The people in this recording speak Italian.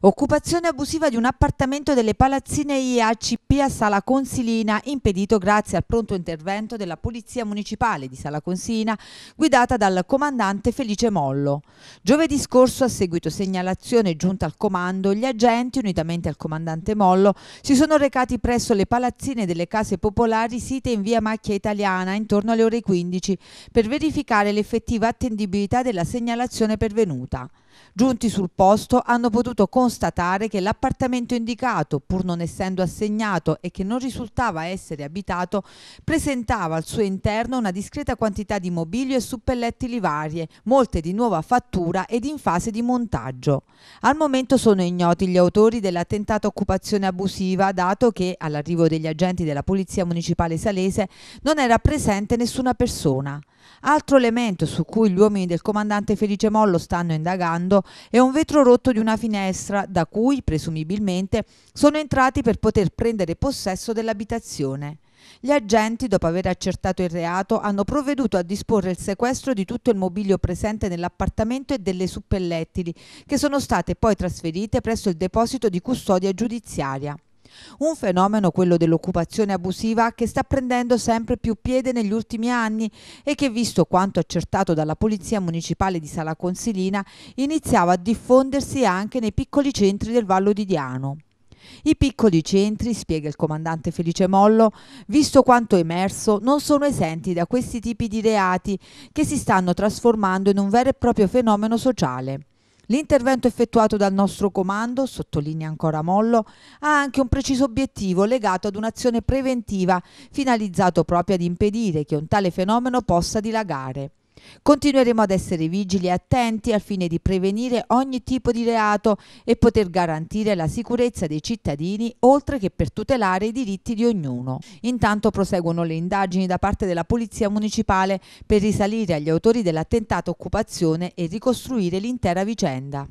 Occupazione abusiva di un appartamento delle palazzine IACP a Sala Consilina, impedito grazie al pronto intervento della Polizia Municipale di Sala Consilina, guidata dal comandante Felice Mollo. Giovedì scorso, a seguito segnalazione giunta al comando, gli agenti, unitamente al comandante Mollo, si sono recati presso le palazzine delle case popolari site in via Macchia Italiana intorno alle ore 15 per verificare l'effettiva attendibilità della segnalazione pervenuta. Giunti sul posto hanno potuto constatare constatare che l'appartamento indicato, pur non essendo assegnato e che non risultava essere abitato, presentava al suo interno una discreta quantità di mobilio e suppellettili varie, molte di nuova fattura ed in fase di montaggio. Al momento sono ignoti gli autori dell'attentato occupazione abusiva, dato che all'arrivo degli agenti della Polizia Municipale Salese non era presente nessuna persona. Altro elemento su cui gli uomini del comandante Felice Mollo stanno indagando è un vetro rotto di una finestra da cui, presumibilmente, sono entrati per poter prendere possesso dell'abitazione. Gli agenti, dopo aver accertato il reato, hanno provveduto a disporre il sequestro di tutto il mobilio presente nell'appartamento e delle suppellettili, che sono state poi trasferite presso il deposito di custodia giudiziaria. Un fenomeno, quello dell'occupazione abusiva, che sta prendendo sempre più piede negli ultimi anni e che, visto quanto accertato dalla Polizia Municipale di Sala Consilina, iniziava a diffondersi anche nei piccoli centri del Vallo di Diano. I piccoli centri, spiega il comandante Felice Mollo, visto quanto emerso, non sono esenti da questi tipi di reati che si stanno trasformando in un vero e proprio fenomeno sociale. L'intervento effettuato dal nostro comando, sottolinea ancora Mollo, ha anche un preciso obiettivo legato ad un'azione preventiva finalizzato proprio ad impedire che un tale fenomeno possa dilagare. Continueremo ad essere vigili e attenti al fine di prevenire ogni tipo di reato e poter garantire la sicurezza dei cittadini, oltre che per tutelare i diritti di ognuno. Intanto proseguono le indagini da parte della Polizia Municipale per risalire agli autori dell'attentato occupazione e ricostruire l'intera vicenda.